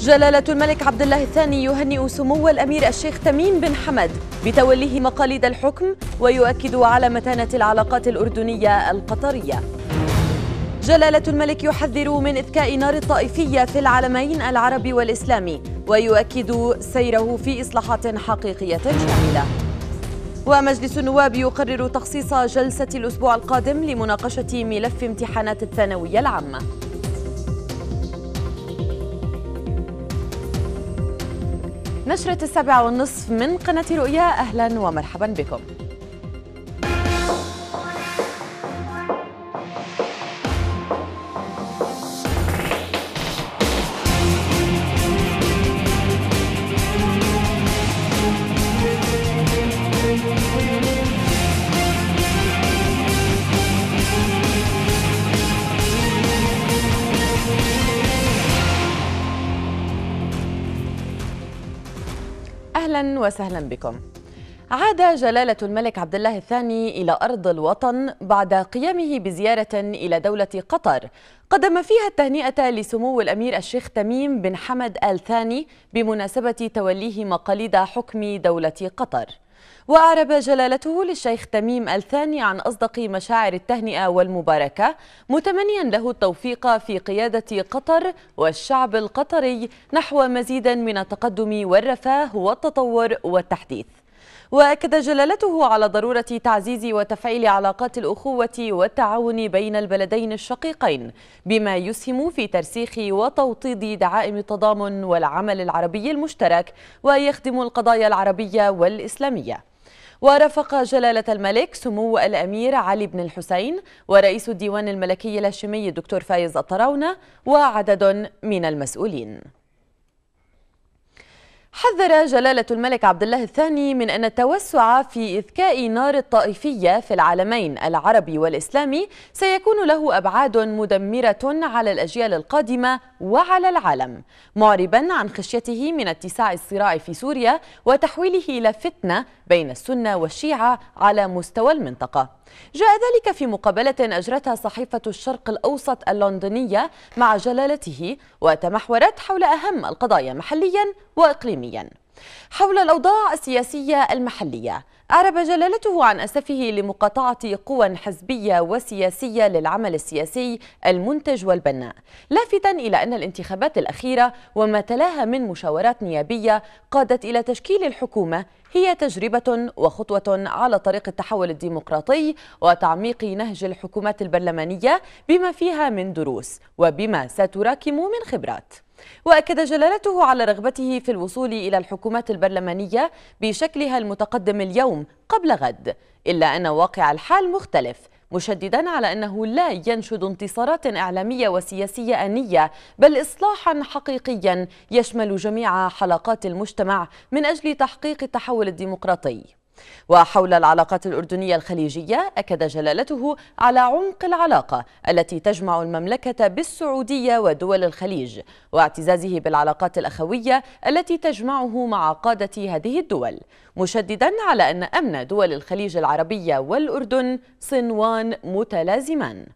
جلالة الملك عبد الله الثاني يهنئ سمو الأمير الشيخ تميم بن حمد بتوليه مقاليد الحكم ويؤكد على متانة العلاقات الأردنية القطرية جلالة الملك يحذر من إذكاء نار الطائفية في العالمين العربي والإسلامي ويؤكد سيره في إصلاحات حقيقية شاملة ومجلس النواب يقرر تخصيص جلسة الأسبوع القادم لمناقشة ملف امتحانات الثانوية العامة نشرة السبع والنصف من قناة رؤيا أهلا ومرحبا بكم أهلا وسهلا بكم عاد جلالة الملك عبد الله الثاني إلى أرض الوطن بعد قيامه بزيارة إلى دولة قطر قدم فيها التهنئة لسمو الأمير الشيخ تميم بن حمد آل ثاني بمناسبة توليه مقاليد حكم دولة قطر وأعرب جلالته للشيخ تميم الثاني عن أصدق مشاعر التهنئة والمباركة متمنيا له التوفيق في قيادة قطر والشعب القطري نحو مزيد من التقدم والرفاه والتطور والتحديث وأكد جلالته على ضرورة تعزيز وتفعيل علاقات الأخوة والتعاون بين البلدين الشقيقين بما يسهم في ترسيخ وتوطيد دعائم التضامن والعمل العربي المشترك ويخدم القضايا العربية والإسلامية ورافق جلالة الملك سمو الأمير علي بن الحسين ورئيس الديوان الملكي الهاشمي الدكتور فايز الطراونة وعدد من المسؤولين حذر جلالة الملك عبد الله الثاني من أن التوسع في إذكاء نار الطائفية في العالمين العربي والإسلامي سيكون له أبعاد مدمرة على الأجيال القادمة وعلى العالم معربا عن خشيته من اتساع الصراع في سوريا وتحويله إلى فتنة بين السنة والشيعة على مستوى المنطقة جاء ذلك في مقابلة أجرتها صحيفة الشرق الأوسط اللندنية مع جلالته وتمحورت حول أهم القضايا محليا وإقليميا عالميا حول الأوضاع السياسية المحلية أعرب جلالته عن أسفه لمقاطعة قوى حزبية وسياسية للعمل السياسي المنتج والبناء لافتا إلى أن الانتخابات الأخيرة وما تلاها من مشاورات نيابية قادت إلى تشكيل الحكومة هي تجربة وخطوة على طريق التحول الديمقراطي وتعميق نهج الحكومات البرلمانية بما فيها من دروس وبما ستراكم من خبرات وأكد جلالته على رغبته في الوصول إلى الحكومات البرلمانية بشكلها المتقدم اليوم قبل غد إلا أن واقع الحال مختلف مشددا على أنه لا ينشد انتصارات إعلامية وسياسية أنية بل إصلاحا حقيقيا يشمل جميع حلقات المجتمع من أجل تحقيق التحول الديمقراطي وحول العلاقات الأردنية الخليجية أكد جلالته على عمق العلاقة التي تجمع المملكة بالسعودية ودول الخليج واعتزازه بالعلاقات الأخوية التي تجمعه مع قادة هذه الدول مشددا على أن أمن دول الخليج العربية والأردن صنوان متلازمان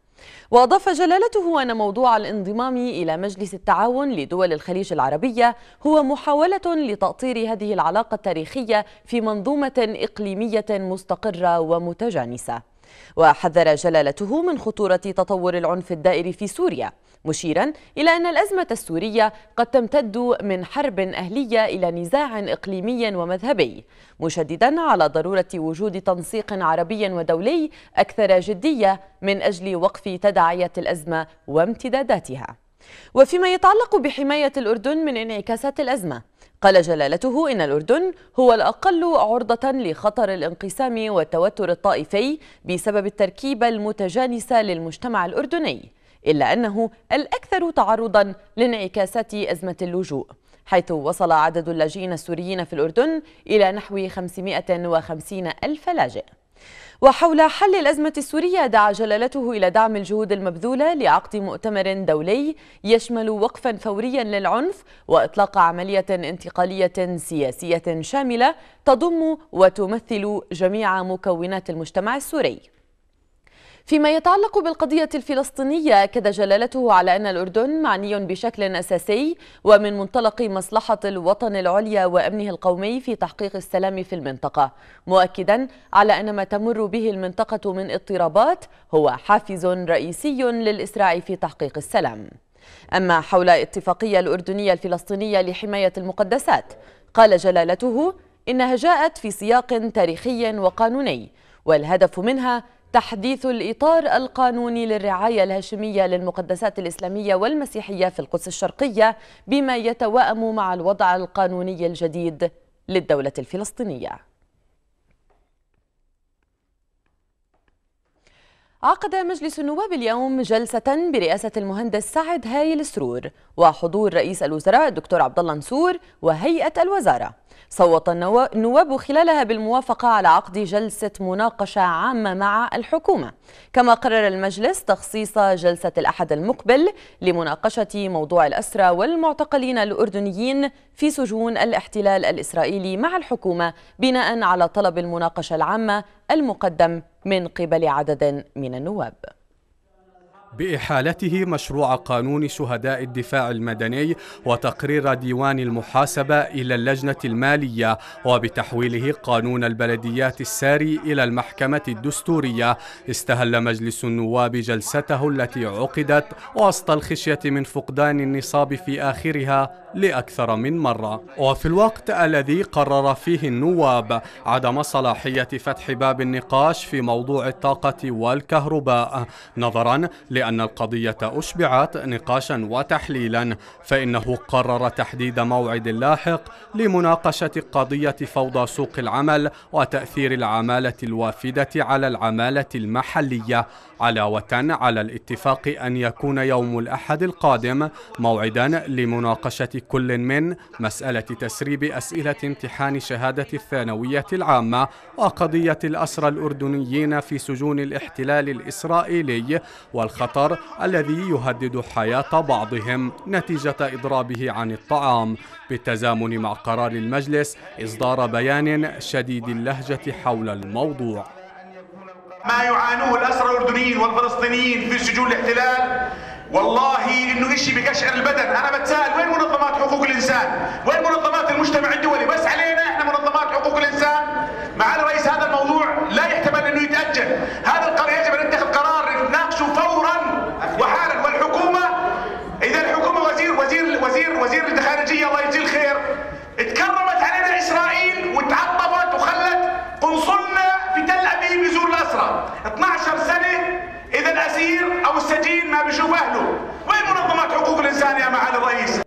وأضاف جلالته أن موضوع الانضمام إلى مجلس التعاون لدول الخليج العربية هو محاولة لتأطير هذه العلاقة التاريخية في منظومة إقليمية مستقرة ومتجانسة وحذر جلالته من خطورة تطور العنف الدائري في سوريا مشيرا إلى أن الأزمة السورية قد تمتد من حرب أهلية إلى نزاع إقليمي ومذهبي مشددا على ضرورة وجود تنسيق عربي ودولي أكثر جدية من أجل وقف تداعيات الأزمة وامتداداتها وفيما يتعلق بحماية الأردن من انعكاسات الأزمة قال جلالته إن الأردن هو الأقل عرضة لخطر الانقسام والتوتر الطائفي بسبب التركيبة المتجانسة للمجتمع الأردني إلا أنه الأكثر تعرضا لانعكاسات أزمة اللجوء حيث وصل عدد اللاجئين السوريين في الأردن إلى نحو 550 ألف لاجئ وحول حل الأزمة السورية دعا جلالته إلى دعم الجهود المبذولة لعقد مؤتمر دولي يشمل وقفا فوريا للعنف وإطلاق عملية انتقالية سياسية شاملة تضم وتمثل جميع مكونات المجتمع السوري فيما يتعلق بالقضية الفلسطينية أكد جلالته على أن الأردن معني بشكل أساسي ومن منطلق مصلحة الوطن العليا وأمنه القومي في تحقيق السلام في المنطقة مؤكدا على أن ما تمر به المنطقة من اضطرابات هو حافز رئيسي للإسراع في تحقيق السلام أما حول اتفاقية الأردنية الفلسطينية لحماية المقدسات قال جلالته إنها جاءت في سياق تاريخي وقانوني والهدف منها تحديث الإطار القانوني للرعاية الهاشمية للمقدسات الإسلامية والمسيحية في القدس الشرقية بما يتوائم مع الوضع القانوني الجديد للدولة الفلسطينية عقد مجلس النواب اليوم جلسة برئاسة المهندس سعد هايل سرور وحضور رئيس الوزراء الدكتور عبد الله نسور وهيئة الوزارة صوت النواب خلالها بالموافقة على عقد جلسة مناقشة عامة مع الحكومة كما قرر المجلس تخصيص جلسة الأحد المقبل لمناقشة موضوع الأسرى والمعتقلين الأردنيين في سجون الاحتلال الإسرائيلي مع الحكومة بناء على طلب المناقشة العامة المقدم من قبل عدد من النواب بإحالته مشروع قانون شهداء الدفاع المدني وتقرير ديوان المحاسبة إلى اللجنة المالية وبتحويله قانون البلديات الساري إلى المحكمة الدستورية استهل مجلس النواب جلسته التي عقدت وسط الخشية من فقدان النصاب في آخرها لأكثر من مرة وفي الوقت الذي قرر فيه النواب عدم صلاحية فتح باب النقاش في موضوع الطاقة والكهرباء نظرا ل أن القضية أشبعت نقاشا وتحليلا فإنه قرر تحديد موعد لاحق لمناقشة قضية فوضى سوق العمل وتأثير العمالة الوافدة على العمالة المحلية علاوة على الاتفاق أن يكون يوم الأحد القادم موعدا لمناقشة كل من مسألة تسريب أسئلة امتحان شهادة الثانوية العامة وقضية الأسرى الأردنيين في سجون الاحتلال الإسرائيلي والخط الخطر الذي يهدد حياة بعضهم نتيجة إضرابه عن الطعام بالتزامن مع قرار المجلس إصدار بيان شديد اللهجة حول الموضوع ما يعانوه الأسرى الأردنيين والفلسطينيين في سجون الاحتلال والله انه شيء بقشعر البدن انا بتساءل وين منظمات حقوق الانسان وين منظمات المجتمع الدولي بس علينا الاسير او السجين ما بيشوف اهله وين منظمات حقوق الانسان يا معالي الرئيس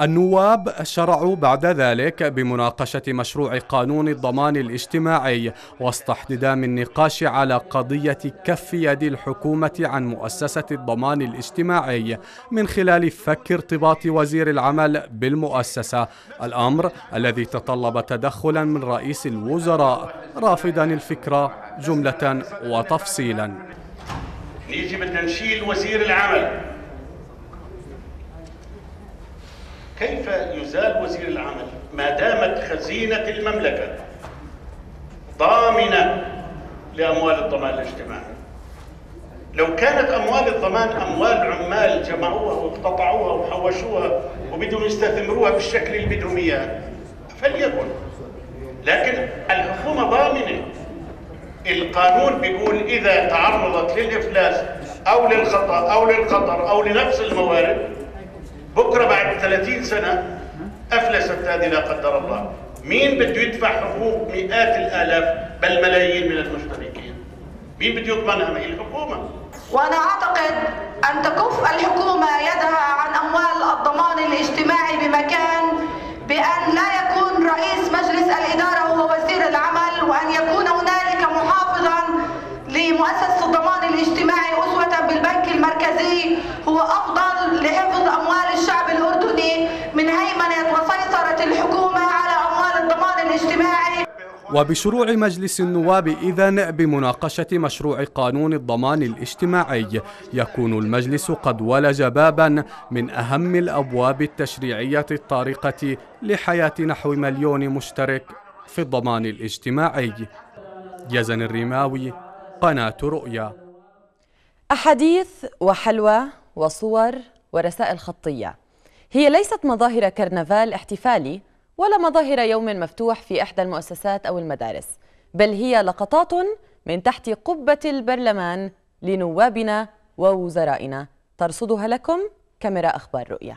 النواب شرعوا بعد ذلك بمناقشة مشروع قانون الضمان الاجتماعي وسط احتدام النقاش على قضية كف يد الحكومة عن مؤسسة الضمان الاجتماعي من خلال فك ارتباط وزير العمل بالمؤسسة الأمر الذي تطلب تدخلا من رئيس الوزراء رافضا الفكرة جملة وتفصيلا نيجي بدنا نشيل وزير العمل كيف يزال وزير العمل ما دامت خزينة المملكة ضامنة لأموال الضمان الاجتماعي لو كانت أموال الضمان أموال عمال جمعوها واقتطعوها وحوشوها وبدهم يستثمروها بالشكل اللي بدهم إياه فليكن لكن الحكومة ضامنة القانون بيقول إذا تعرضت للإفلاس أو للخطأ أو للخطر أو لنفس الموارد بكرة بعد 30 سنة أفلست هذه لا قدر الله مين بده يدفع حقوق مئات الآلاف بل ملايين من المشتركين مين بده يضمنها هي الحكومة وأنا أعتقد أن تكف الحكومة يدها عن أموال الضمان الاجتماعي بمكان بأن لا يكون رئيس مجلس الإدارة هو وزير العمل وأن يكون هنالك محافظا لمؤسسة الضمان الاجتماعي أسوة بالبنك المركزي هو أفضل وبشروع مجلس النواب إذا بمناقشة مشروع قانون الضمان الاجتماعي يكون المجلس قد ولج بابا من أهم الأبواب التشريعية الطارقة لحياة نحو مليون مشترك في الضمان الاجتماعي يزن الرماوي قناة رؤيا أحاديث وحلوى وصور ورسائل خطية هي ليست مظاهر كرنفال احتفالي ولا مظاهر يوم مفتوح في إحدى المؤسسات أو المدارس بل هي لقطات من تحت قبة البرلمان لنوابنا ووزرائنا ترصدها لكم كاميرا أخبار رؤيا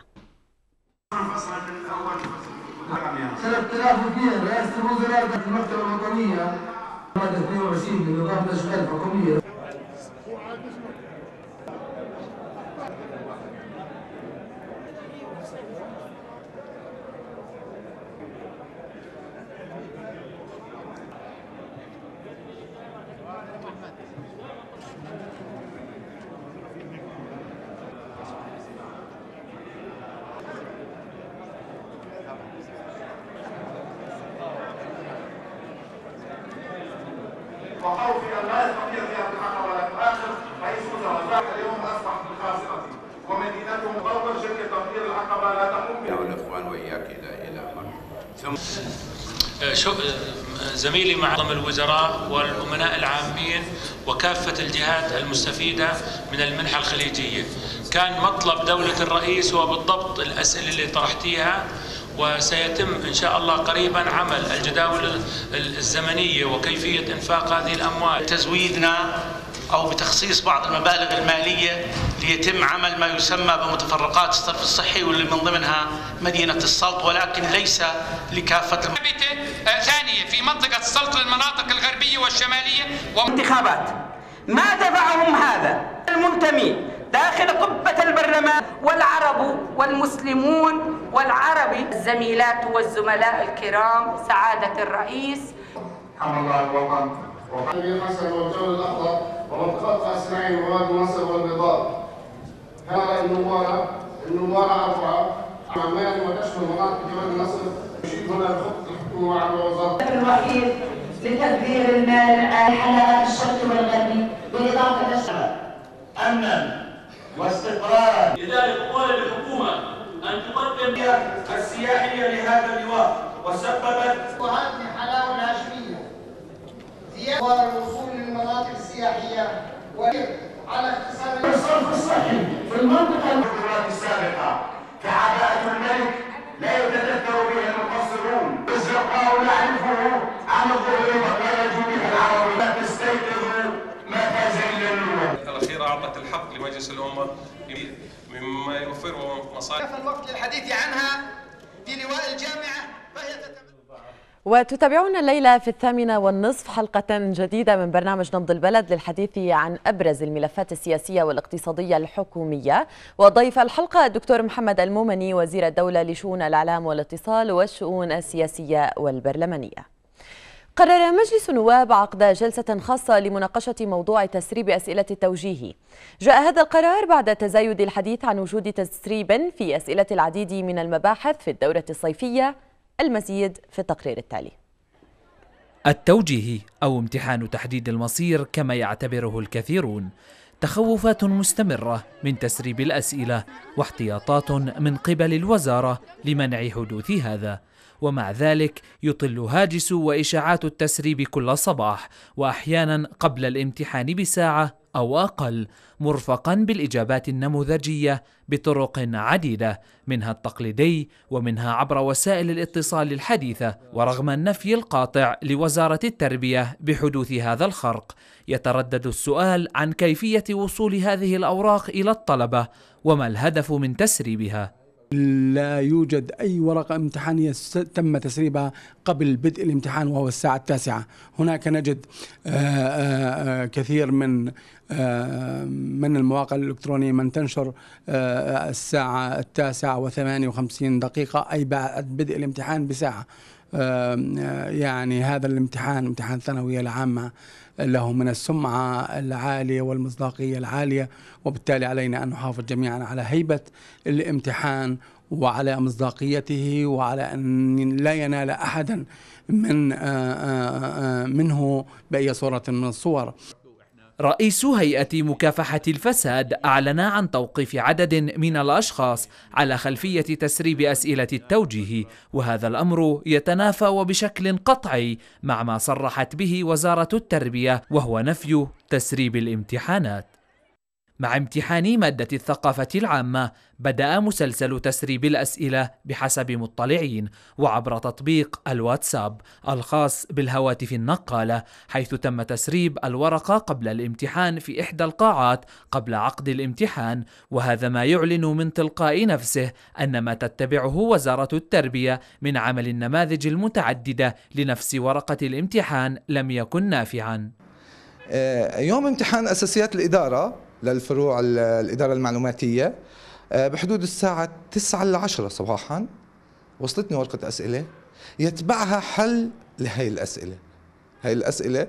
رئاسة الوزراء في المكتبة الوطنية 22 من نظام الأشغال الحكومية وخوفي أن لا يستطيع زيادة الحق ولا يؤاخذ رئيس وزراء اليوم اصبح الخاسرة ومدينتهم ضربا شركة تطهير العقبة لا تقوم بها الاخوان وإياك إلى إلى ثم أه، أه، زميلي معظم الوزراء والأمناء العامين وكافة الجهات المستفيدة من المنحة الخليجية كان مطلب دولة الرئيس وبالضبط الأسئلة اللي طرحتيها وسيتم إن شاء الله قريبا عمل الجداول الزمنية وكيفية إنفاق هذه الأموال تزويدنا أو بتخصيص بعض المبالغ المالية ليتم عمل ما يسمى بمتفرقات الصرف الصحي واللي من ضمنها مدينة السلط ولكن ليس لكافة آه، ثانية في منطقة السلط للمناطق الغربية والشمالية وانتخابات ما دفعهم هذا المنتمين داخل قبة البرلمان والعرب والمسلمون والعربي الزميلات والزملاء الكرام سعادة الرئيس حمد الله الوطن وحمد مصر والجو الأخضر ومنطقة أسماعيل وواد مصر والنضال هذا النوارة النوارة أربعة عمان وتشمل مناطق جبل مصر يشيد هنا الحكومة على الوزارة الوحيد لتدبير المال الحلقات الشرقي والغربي بالإضافة للشباب أمنا واستقرارا لذلك قال الحكومة أن تقدم السياحية لهذا اللواء وسببت وهذه حلاوة الهاشمية زيادة الوصول للمناطق السياحية على اختصار الصرف الصحي في المنطقة المقررات السابقة كعباءة الملك لا يتذكر بها المقصرون الزرقاء نعرفه عن الظهر وقال جميع العرب لا تستيقظوا ما فاز إلا الأخيرة أعطت الحق لمجلس الأمة بما يوفره مصالح كفى الوقت للحديث عنها في لواء الجامعة فهي تتمنى وتتابعون الليلة في الثامنة والنصف حلقة جديدة من برنامج نبض البلد للحديث عن أبرز الملفات السياسية والاقتصادية الحكومية وضيف الحلقة الدكتور محمد المومني وزير الدولة لشؤون الإعلام والاتصال والشؤون السياسية والبرلمانية قرر مجلس النواب عقد جلسة خاصة لمناقشة موضوع تسريب أسئلة التوجيهي جاء هذا القرار بعد تزايد الحديث عن وجود تسريب في أسئلة العديد من المباحث في الدورة الصيفية المزيد في التقرير التالي التوجيهي أو امتحان تحديد المصير كما يعتبره الكثيرون تخوفات مستمرة من تسريب الأسئلة واحتياطات من قبل الوزارة لمنع حدوث هذا ومع ذلك يطل هاجس وإشاعات التسريب كل صباح وأحيانا قبل الامتحان بساعة أو أقل مرفقا بالإجابات النموذجية بطرق عديدة منها التقليدي ومنها عبر وسائل الاتصال الحديثة ورغم النفي القاطع لوزارة التربية بحدوث هذا الخرق يتردد السؤال عن كيفية وصول هذه الأوراق إلى الطلبة وما الهدف من تسريبها لا يوجد أي ورقة امتحانية تم تسريبها قبل بدء الامتحان وهو الساعة التاسعة هناك نجد آه، آه، كثير من آه، من المواقع الإلكترونية من تنشر الساعة التاسعة وثمانية وخمسين دقيقة أي بعد بدء الامتحان بساعة يعني هذا الامتحان امتحان الثانوية العامة له من السمعة العالية والمصداقية العالية وبالتالي علينا أن نحافظ جميعا على هيبة الامتحان وعلى مصداقيته وعلى أن لا ينال أحدا من آه، آه، آه، منه بأي صورة من الصور رئيس هيئة مكافحة الفساد أعلن عن توقيف عدد من الأشخاص على خلفية تسريب أسئلة التوجيه وهذا الأمر يتنافى وبشكل قطعي مع ما صرحت به وزارة التربية وهو نفي تسريب الامتحانات مع امتحان مادة الثقافة العامة بدأ مسلسل تسريب الأسئلة بحسب مطلعين وعبر تطبيق الواتساب الخاص بالهواتف النقالة حيث تم تسريب الورقة قبل الامتحان في إحدى القاعات قبل عقد الامتحان وهذا ما يعلن من تلقاء نفسه أن ما تتبعه وزارة التربية من عمل النماذج المتعددة لنفس ورقة الامتحان لم يكن نافعا آه، يوم امتحان أساسيات الإدارة للفروع الإدارة المعلوماتية آه، بحدود الساعة 9 ل 10 صباحا وصلتني ورقة أسئلة يتبعها حل لهي الأسئلة هاي الأسئلة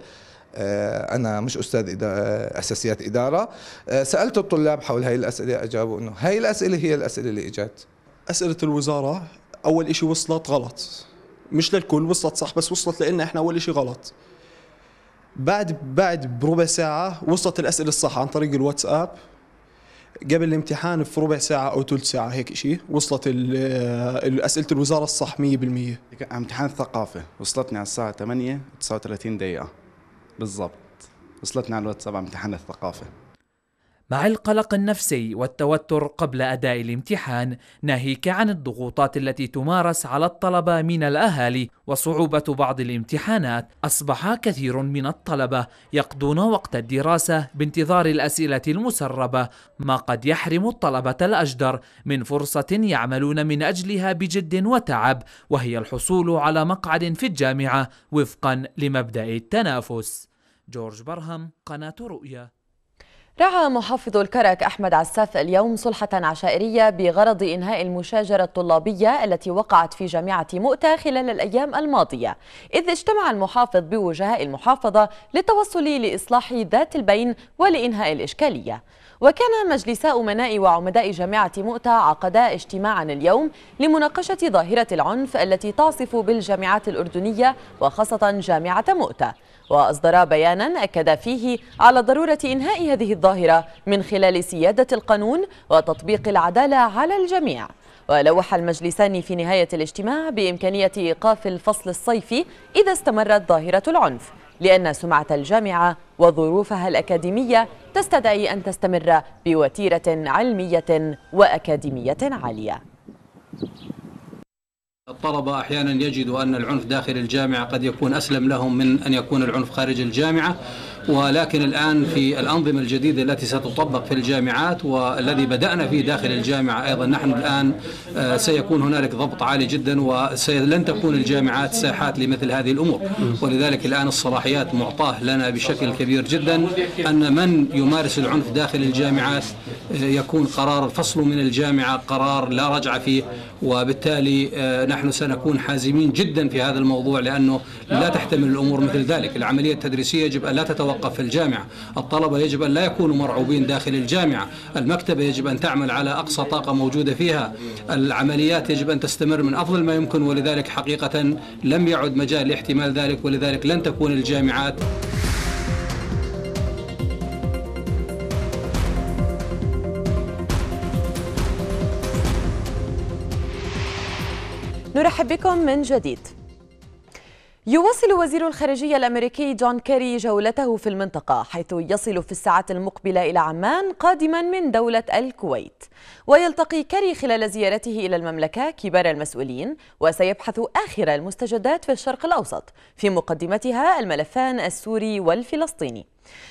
آه، أنا مش أستاذ إدارة آه، أساسيات إدارة سألت الطلاب حول هاي الأسئلة أجابوا أنه هاي الأسئلة هي الأسئلة اللي إجت أسئلة الوزارة أول إشي وصلت غلط مش للكل وصلت صح بس وصلت لنا احنا اول شيء غلط بعد بعد بربع ساعه وصلت الاسئله الصح عن طريق الواتساب قبل الامتحان في ربع ساعه او ثلث ساعه هيك شيء وصلت اسئله الوزاره الصح 100% امتحان الثقافه وصلتني على الساعه 8 39 دقيقه بالضبط وصلتني على الواتساب امتحان الثقافه مع القلق النفسي والتوتر قبل اداء الامتحان ناهيك عن الضغوطات التي تمارس على الطلبه من الاهالي وصعوبه بعض الامتحانات اصبح كثير من الطلبه يقضون وقت الدراسه بانتظار الاسئله المسربه ما قد يحرم الطلبه الاجدر من فرصه يعملون من اجلها بجد وتعب وهي الحصول على مقعد في الجامعه وفقا لمبدا التنافس جورج برهم قناه رؤيا رعى محافظ الكرك أحمد عساف اليوم صلحة عشائرية بغرض إنهاء المشاجرة الطلابية التي وقعت في جامعة مؤتة خلال الأيام الماضية إذ اجتمع المحافظ بوجهاء المحافظة للتوصل لإصلاح ذات البين ولإنهاء الإشكالية وكان مجلس أمناء وعمداء جامعة مؤتة عقدا اجتماعا اليوم لمناقشة ظاهرة العنف التي تعصف بالجامعات الأردنية وخاصة جامعة مؤتة وأصدر بيانا أكد فيه على ضرورة إنهاء هذه الظاهرة من خلال سيادة القانون وتطبيق العدالة على الجميع ولوح المجلسان في نهاية الاجتماع بإمكانية إيقاف الفصل الصيفي إذا استمرت ظاهرة العنف لأن سمعة الجامعة وظروفها الأكاديمية تستدعي أن تستمر بوتيرة علمية وأكاديمية عالية الطلبة أحيانا يجدوا أن العنف داخل الجامعة قد يكون أسلم لهم من أن يكون العنف خارج الجامعة ولكن الآن في الأنظمة الجديدة التي ستطبق في الجامعات والذي بدأنا فيه داخل الجامعة أيضا نحن الآن آه، سيكون هنالك ضبط عالي جدا ولن تكون الجامعات ساحات لمثل هذه الأمور ولذلك الآن الصلاحيات معطاة لنا بشكل كبير جدا أن من يمارس العنف داخل الجامعات يكون قرار الفصل من الجامعة قرار لا رجعة فيه وبالتالي آه، نحن سنكون حازمين جدا في هذا الموضوع لأنه لا تحتمل الأمور مثل ذلك العملية التدريسية يجب أن لا تتوقف في الجامعة الطلبة يجب أن لا يكونوا مرعوبين داخل الجامعة المكتبة يجب أن تعمل على أقصى طاقة موجودة فيها العمليات يجب أن تستمر من أفضل ما يمكن ولذلك حقيقة لم يعد مجال لاحتمال ذلك ولذلك لن تكون الجامعات نرحب بكم من جديد يواصل وزير الخارجية الأمريكي جون كيري جولته في المنطقة حيث يصل في الساعات المقبلة إلى عمان قادما من دولة الكويت ويلتقي كاري خلال زيارته إلى المملكة كبار المسؤولين وسيبحث آخر المستجدات في الشرق الأوسط في مقدمتها الملفان السوري والفلسطيني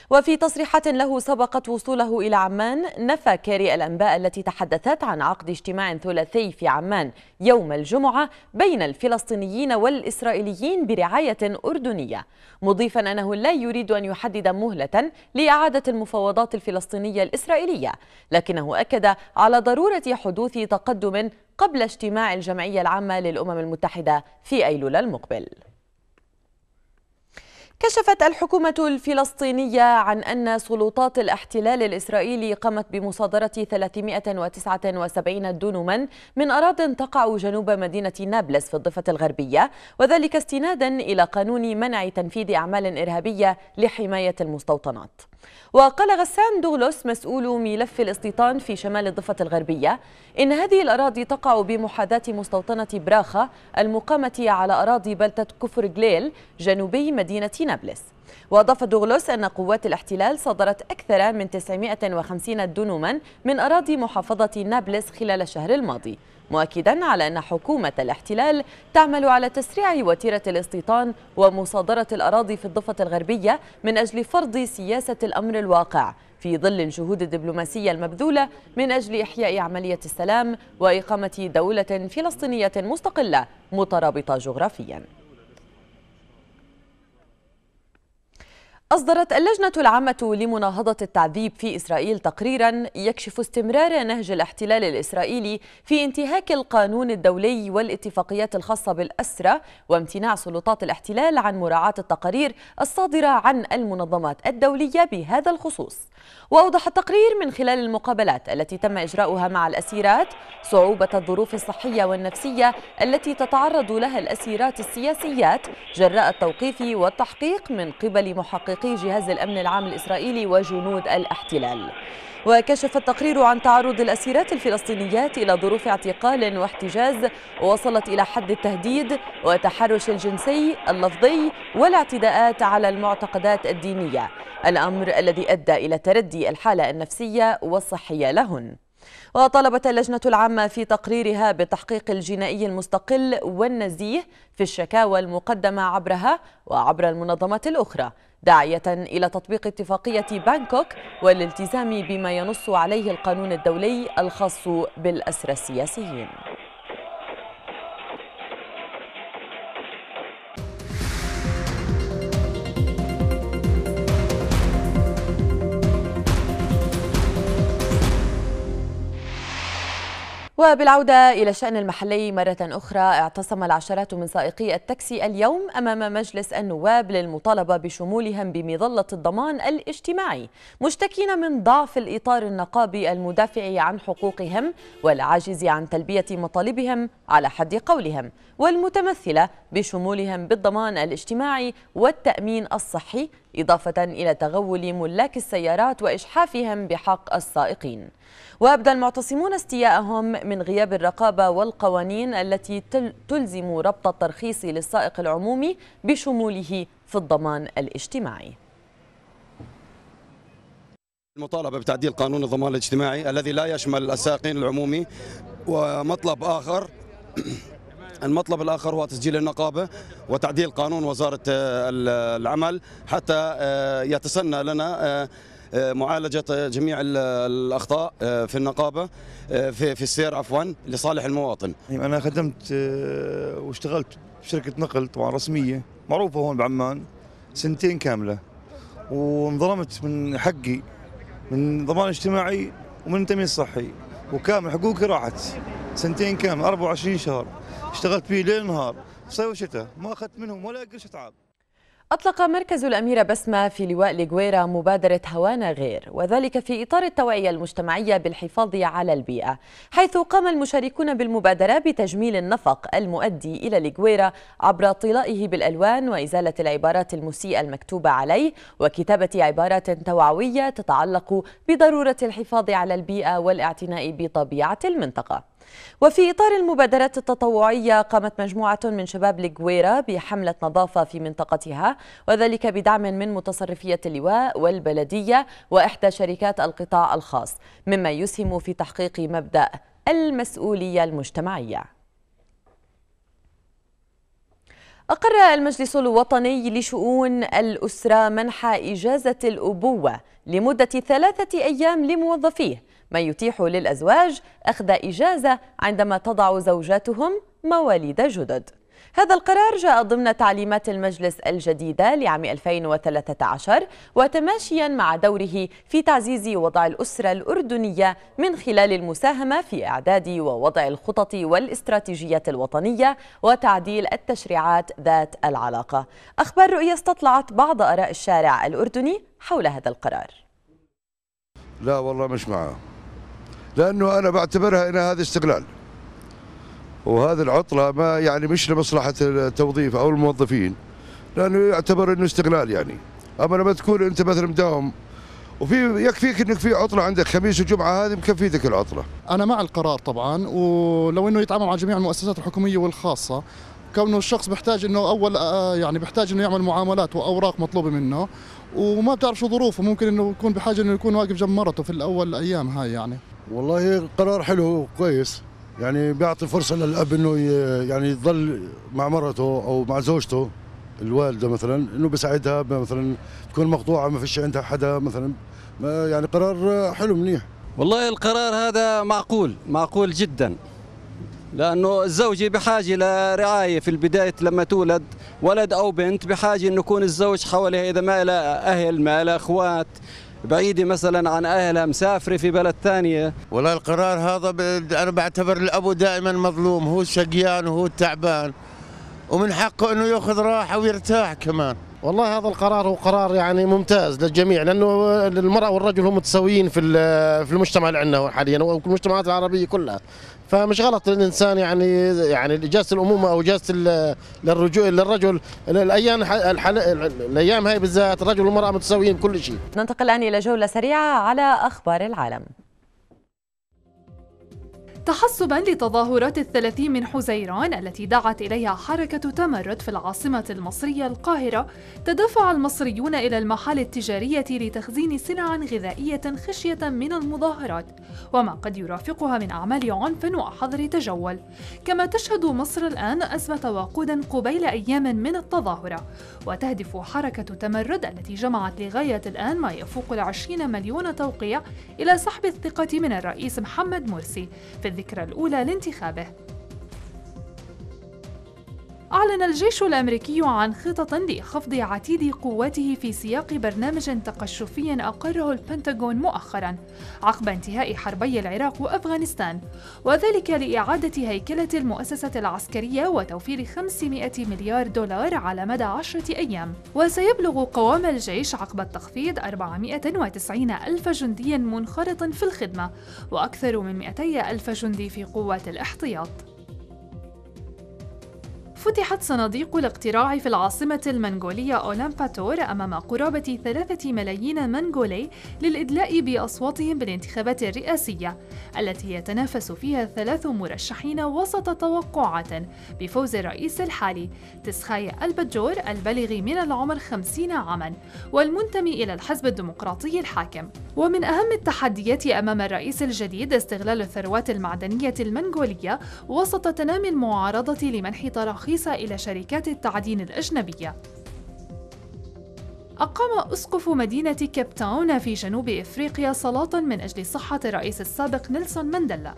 وفي تصريحات له سبقت وصوله إلى عمان نفى كاري الأنباء التي تحدثت عن عقد اجتماع ثلاثي في عمان يوم الجمعة بين الفلسطينيين والإسرائيليين برعاية أردنية مضيفا أنه لا يريد أن يحدد مهلة لإعادة المفاوضات الفلسطينية الإسرائيلية لكنه أكد على ضرورة حدوث تقدم قبل اجتماع الجمعية العامة للأمم المتحدة في أيلول المقبل كشفت الحكومة الفلسطينية عن أن سلطات الاحتلال الإسرائيلي قامت بمصادرة 379 دونما من أراض تقع جنوب مدينة نابلس في الضفة الغربية وذلك استنادا إلى قانون منع تنفيذ أعمال إرهابية لحماية المستوطنات وقال غسان دوغلوس مسؤول ملف الاستيطان في شمال الضفة الغربية إن هذه الأراضي تقع بمحاذاة مستوطنة براخة المقامة على أراضي بلدة كفر جليل جنوبي مدينة نابلس نابلس وأضاف دوغلوس أن قوات الاحتلال صدرت أكثر من 950 دنوما من أراضي محافظة نابلس خلال الشهر الماضي مؤكدا على أن حكومة الاحتلال تعمل على تسريع وتيرة الاستيطان ومصادرة الأراضي في الضفة الغربية من أجل فرض سياسة الأمر الواقع في ظل الجهود الدبلوماسية المبذولة من أجل إحياء عملية السلام وإقامة دولة فلسطينية مستقلة مترابطة جغرافياً أصدرت اللجنة العامة لمناهضة التعذيب في إسرائيل تقريرا يكشف استمرار نهج الاحتلال الإسرائيلي في انتهاك القانون الدولي والاتفاقيات الخاصة بالأسرة وامتناع سلطات الاحتلال عن مراعاة التقارير الصادرة عن المنظمات الدولية بهذا الخصوص وأوضح التقرير من خلال المقابلات التي تم إجراؤها مع الأسيرات صعوبة الظروف الصحية والنفسية التي تتعرض لها الأسيرات السياسيات جراء التوقيف والتحقيق من قبل محققين تلقي جهاز الأمن العام الإسرائيلي وجنود الاحتلال وكشف التقرير عن تعرض الأسيرات الفلسطينيات إلى ظروف اعتقال واحتجاز وصلت إلى حد التهديد وتحرش الجنسي اللفظي والاعتداءات على المعتقدات الدينية الأمر الذي أدى إلى تردي الحالة النفسية والصحية لهن وطلبت اللجنة العامة في تقريرها بالتحقيق الجنائي المستقل والنزيه في الشكاوى المقدمة عبرها وعبر المنظمات الأخرى داعية إلى تطبيق اتفاقية بانكوك والالتزام بما ينص عليه القانون الدولي الخاص بالأسرى السياسيين وبالعودة إلى الشأن المحلي مرة أخرى اعتصم العشرات من سائقي التاكسي اليوم أمام مجلس النواب للمطالبة بشمولهم بمظلة الضمان الاجتماعي مشتكين من ضعف الإطار النقابي المدافع عن حقوقهم والعاجز عن تلبية مطالبهم على حد قولهم والمتمثلة بشمولهم بالضمان الاجتماعي والتأمين الصحي إضافة إلى تغول ملاك السيارات وإجحافهم بحق السائقين وأبدى المعتصمون استياءهم من غياب الرقابة والقوانين التي تلزم ربط الترخيص للسائق العمومي بشموله في الضمان الاجتماعي المطالبة بتعديل قانون الضمان الاجتماعي الذي لا يشمل السائقين العمومي ومطلب آخر المطلب الآخر هو تسجيل النقابة وتعديل قانون وزارة آه، العمل حتى آه، يتسنى لنا آه، آه، معالجه جميع الاخطاء آه، في النقابه آه، في السير عفوا لصالح المواطن. نعم، انا خدمت واشتغلت بشركه نقل طبعا رسميه معروفه هون بعمان سنتين كامله وانظلمت من حقي من ضمان اجتماعي ومن تامين صحي وكامل حقوقي راحت سنتين كامل 24 شهر اشتغلت فيه ليل نهار صيف وشتاء ما اخذت منهم ولا قرش تعب أطلق مركز الأميرة بسمة في لواء لجويرة مبادرة هوانا غير وذلك في إطار التوعية المجتمعية بالحفاظ على البيئة حيث قام المشاركون بالمبادرة بتجميل النفق المؤدي إلى لجويرة عبر طلائه بالألوان وإزالة العبارات المسيئة المكتوبة عليه وكتابة عبارات توعوية تتعلق بضرورة الحفاظ على البيئة والاعتناء بطبيعة المنطقة وفي إطار المبادرات التطوعية قامت مجموعة من شباب الجويرة بحملة نظافة في منطقتها وذلك بدعم من متصرفية اللواء والبلدية وإحدى شركات القطاع الخاص مما يسهم في تحقيق مبدأ المسؤولية المجتمعية أقر المجلس الوطني لشؤون الأسرة منح إجازة الأبوة لمدة ثلاثة أيام لموظفيه ما يتيح للأزواج أخذ إجازة عندما تضع زوجاتهم مواليد جدد هذا القرار جاء ضمن تعليمات المجلس الجديدة لعام 2013 وتماشيا مع دوره في تعزيز وضع الأسرة الأردنية من خلال المساهمة في إعداد ووضع الخطط والاستراتيجيات الوطنية وتعديل التشريعات ذات العلاقة أخبار رؤية استطلعت بعض آراء الشارع الأردني حول هذا القرار لا والله مش معه لانه انا بعتبرها ان هذا استغلال وهذه العطله ما يعني مش لمصلحه التوظيف او الموظفين لانه يعتبر انه استغلال يعني اما لما تكون انت مثلا مداوم وفي يكفيك انك في عطله عندك خميس وجمعه هذه مكفيتك العطله. انا مع القرار طبعا ولو انه يتعامل مع جميع المؤسسات الحكوميه والخاصه كونه الشخص بحتاج انه اول آه، يعني بحتاج انه يعمل معاملات واوراق مطلوبه منه وما بتعرف شو ظروفه ممكن انه يكون بحاجه انه يكون واقف جنب مرته في الاول الايام هاي يعني. والله قرار حلو كويس يعني بيعطي فرصة للأب إنه يعني يضل مع مرته أو مع زوجته الوالدة مثلا إنه بيساعدها مثلا تكون مقطوعة ما فيش عندها حدا مثلا يعني قرار حلو منيح والله القرار هذا معقول معقول جدا لأنه الزوجة بحاجة لرعاية في البداية لما تولد ولد أو بنت بحاجة أن يكون الزوج حواليها إذا ما لها أهل ما لها أخوات بعيدة مثلا عن أهلها مسافرة في بلد ثانية والله القرار هذا ب... أنا بعتبر الأبو دائما مظلوم هو الشقيان وهو التعبان ومن حقه أنه يأخذ راحة ويرتاح كمان والله هذا القرار هو قرار يعني ممتاز للجميع لانه المراه والرجل هم متساويين في في المجتمع اللي عندنا حاليا وفي المجتمعات العربيه كلها فمش غلط الانسان يعني يعني اجازه الامومه او اجازه للرجوع للرجل الايام الايام هاي بالذات الرجل والمراه متساويين كل شيء ننتقل الان الى جوله سريعه على اخبار العالم تحسبا لتظاهرات الثلاثين من حزيران التي دعت إليها حركة تمرد في العاصمة المصرية القاهرة تدفع المصريون إلى المحال التجارية لتخزين سلع غذائية خشية من المظاهرات وما قد يرافقها من أعمال عنف وحظر تجول كما تشهد مصر الآن أزمة وقود قبيل أيام من التظاهرة وتهدف حركة تمرد التي جمعت لغاية الآن ما يفوق العشرين مليون توقيع إلى سحب الثقة من الرئيس محمد مرسي في الذكرى الأولى لانتخابه أعلن الجيش الأمريكي عن خطط لخفض عتيد قواته في سياق برنامج تقشفي أقره البنتاغون مؤخرا عقب انتهاء حربي العراق وأفغانستان وذلك لإعادة هيكلة المؤسسة العسكرية وتوفير 500 مليار دولار على مدى عشرة أيام وسيبلغ قوام الجيش عقب التخفيض 490 ألف جندي منخرط في الخدمة وأكثر من 200 ألف جندي في قوات الاحتياط فتحت صناديق الاقتراع في العاصمة المنغولية أولامباتور أمام قرابة ثلاثة ملايين منغولي للإدلاء بأصواتهم بالانتخابات الرئاسية التي يتنافس فيها ثلاث مرشحين وسط توقعات بفوز الرئيس الحالي تسخاي البجور البالغ من العمر 50 عاما والمنتمي إلى الحزب الديمقراطي الحاكم ومن أهم التحديات أمام الرئيس الجديد استغلال الثروات المعدنية المنغولية وسط تنامي المعارضة لمنح تراخيص الرخيصة إلى شركات التعدين الأجنبية أقام أسقف مدينة كيب تاون في جنوب إفريقيا صلاة من أجل صحة الرئيس السابق نيلسون مانديلا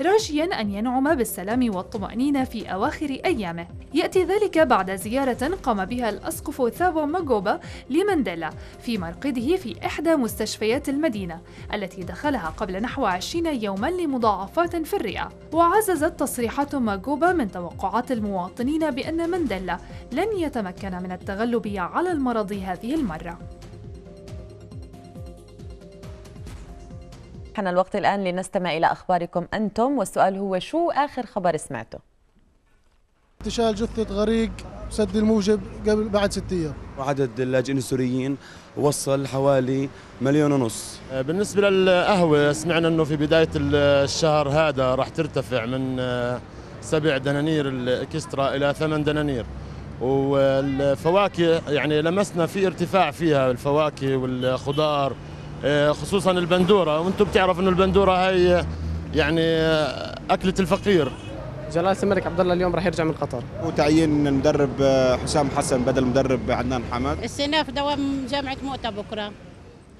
راجيا أن ينعم بالسلام والطمأنينة في أواخر أيامه يأتي ذلك بعد زيارة قام بها الأسقف ثابو ماجوبا لمانديلا في مرقده في إحدى مستشفيات المدينة التي دخلها قبل نحو 20 يوما لمضاعفات في الرئة وعززت تصريحات ماجوبا من توقعات المواطنين بأن مانديلا لن يتمكن من التغلب على المرض هذه المرة مرة حان الوقت الآن لنستمع إلى أخباركم أنتم والسؤال هو شو آخر خبر سمعته؟ اكتشال جثة غريق سد الموجب قبل بعد ست ايام وعدد اللاجئين السوريين وصل حوالي مليون ونص آه، بالنسبه للقهوه سمعنا انه في بدايه الشهر هذا راح ترتفع من آه، سبع دنانير الاكسترا الى ثمان دنانير والفواكه يعني لمسنا في ارتفاع فيها الفواكه والخضار آه، خصوصا البندوره وانتم بتعرفوا انه البندوره هي يعني آه، اكله الفقير جلالة الملك عبد الله اليوم راح يرجع من قطر وتعيين المدرب آه، حسام حسن بدل المدرب عدنان حمد السنة في دوام جامعة مؤتة بكرة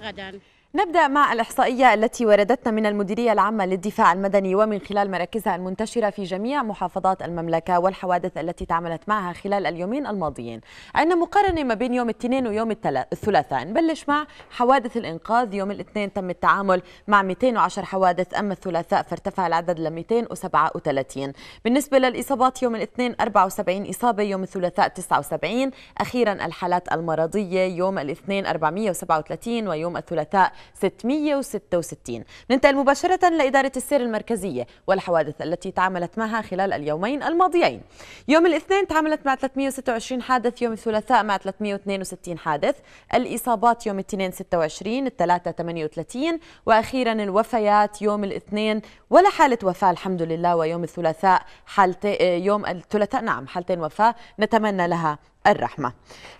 غدا نبدأ مع الإحصائية التي وردتنا من المديرية العامة للدفاع المدني ومن خلال مراكزها المنتشرة في جميع محافظات المملكة والحوادث التي تعاملت معها خلال اليومين الماضيين عندنا مقارنة ما بين يوم الاثنين ويوم الثلاثاء نبلش مع حوادث الإنقاذ يوم الاثنين تم التعامل مع 210 حوادث أما الثلاثاء فارتفع العدد ل 237 بالنسبة للإصابات يوم الاثنين 74 إصابة يوم الثلاثاء 79 أخيرا الحالات المرضية يوم الاثنين 437 ويوم الثلاثاء 666 ننتقل مباشرة لإدارة السير المركزية والحوادث التي تعاملت معها خلال اليومين الماضيين يوم الاثنين تعاملت مع 326 حادث يوم الثلاثاء مع 362 حادث الإصابات يوم الاثنين 26 الثلاثة 38 وأخيرا الوفيات يوم الاثنين ولا حالة وفاة الحمد لله ويوم الثلاثاء حالتين يوم الثلاثاء نعم حالتين وفاة نتمنى لها الرحمة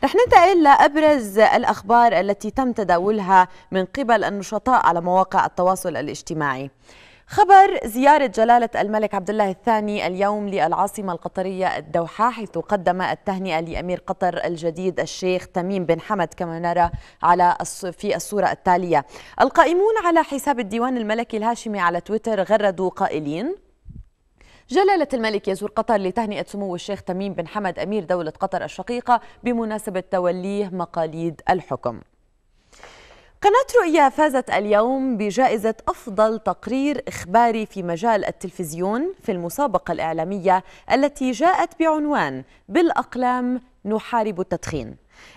رح ننتقل لأبرز الأخبار التي تم تداولها من قبل النشطاء على مواقع التواصل الاجتماعي خبر زيارة جلالة الملك عبد الله الثاني اليوم للعاصمة القطرية الدوحة حيث قدم التهنئة لأمير قطر الجديد الشيخ تميم بن حمد كما نرى على في الصورة التالية القائمون على حساب الديوان الملكي الهاشمي على تويتر غردوا قائلين جلالة الملك يزور قطر لتهنئة سمو الشيخ تميم بن حمد أمير دولة قطر الشقيقة بمناسبة توليه مقاليد الحكم قناة رؤيا فازت اليوم بجائزة أفضل تقرير إخباري في مجال التلفزيون في المسابقة الإعلامية التي جاءت بعنوان بالأقلام نحارب التدخين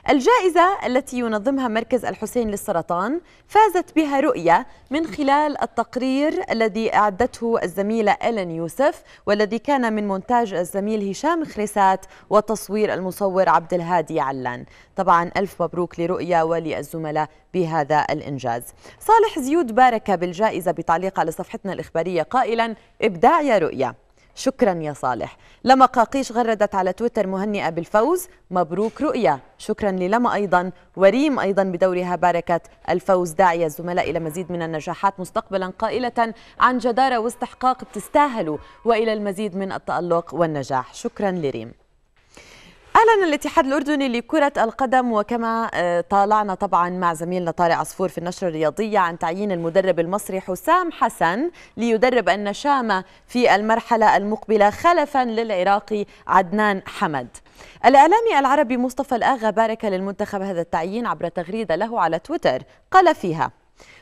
الجائزة التي ينظمها مركز الحسين للسرطان فازت بها رؤية من خلال التقرير الذي أعدته الزميلة إلين يوسف والذي كان من مونتاج الزميل هشام خريسات وتصوير المصور عبد الهادي علان طبعا ألف مبروك لرؤية وللزملاء بهذا الإنجاز صالح زيود بارك بالجائزة بتعليق على صفحتنا الإخبارية قائلا إبداع يا رؤية شكرا يا صالح لما قاقيش غردت على تويتر مهنئة بالفوز مبروك رؤيا شكرا للما أيضا وريم أيضا بدورها باركت الفوز داعية الزملاء إلى مزيد من النجاحات مستقبلا قائلة عن جدارة واستحقاق بتستاهلوا وإلى المزيد من التألق والنجاح شكرا لريم أعلن الاتحاد الأردني لكرة القدم وكما آه، طالعنا طبعا مع زميلنا طارق عصفور في النشرة الرياضية عن تعيين المدرب المصري حسام حسن ليدرب النشامة في المرحلة المقبلة خلفا للعراقي عدنان حمد الإعلامي العربي مصطفى الآغا بارك للمنتخب هذا التعيين عبر تغريدة له على تويتر قال فيها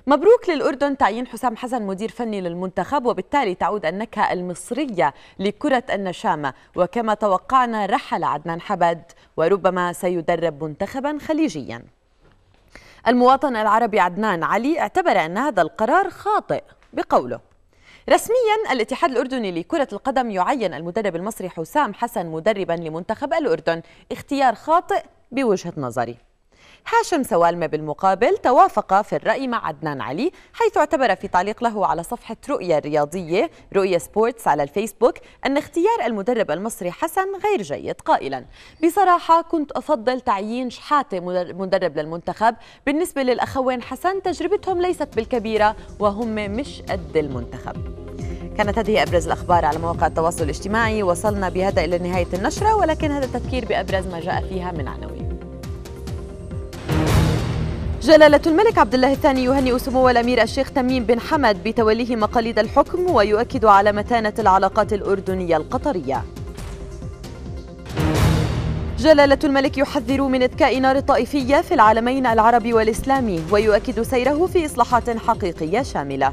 مبروك للأردن تعيين حسام حسن مدير فني للمنتخب وبالتالي تعود النكهة المصرية لكرة النشامة وكما توقعنا رحل عدنان حبد وربما سيدرب منتخبا خليجيا المواطن العربي عدنان علي اعتبر أن هذا القرار خاطئ بقوله رسميا الاتحاد الأردني لكرة القدم يعين المدرب المصري حسام حسن مدربا لمنتخب الأردن اختيار خاطئ بوجهة نظري هاشم سوالمة بالمقابل توافق في الرأي مع عدنان علي حيث اعتبر في تعليق له على صفحة رؤية الرياضية رؤية سبورتس على الفيسبوك أن اختيار المدرب المصري حسن غير جيد قائلا بصراحة كنت أفضل تعيين شحاتة مدرب للمنتخب بالنسبة للأخوين حسن تجربتهم ليست بالكبيرة وهم مش قد المنتخب كانت هذه أبرز الأخبار على مواقع التواصل الاجتماعي وصلنا بهذا إلى نهاية النشرة ولكن هذا التذكير بأبرز ما جاء فيها من عناوين جلالة الملك عبد الله الثاني يهنئ سمو الأمير الشيخ تميم بن حمد بتوليه مقاليد الحكم ويؤكد على متانة العلاقات الأردنية القطرية جلالة الملك يحذر من إذكاء نار الطائفية في العالمين العربي والإسلامي ويؤكد سيره في إصلاحات حقيقية شاملة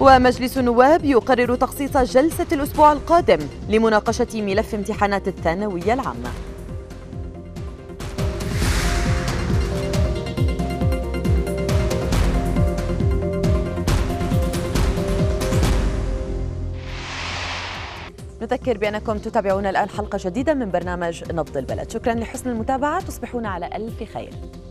ومجلس النواب يقرر تخصيص جلسة الأسبوع القادم لمناقشة ملف امتحانات الثانوية العامة نذكر بأنكم تتابعون الآن حلقة جديدة من برنامج نبض البلد شكرا لحسن المتابعة تصبحون على ألف خير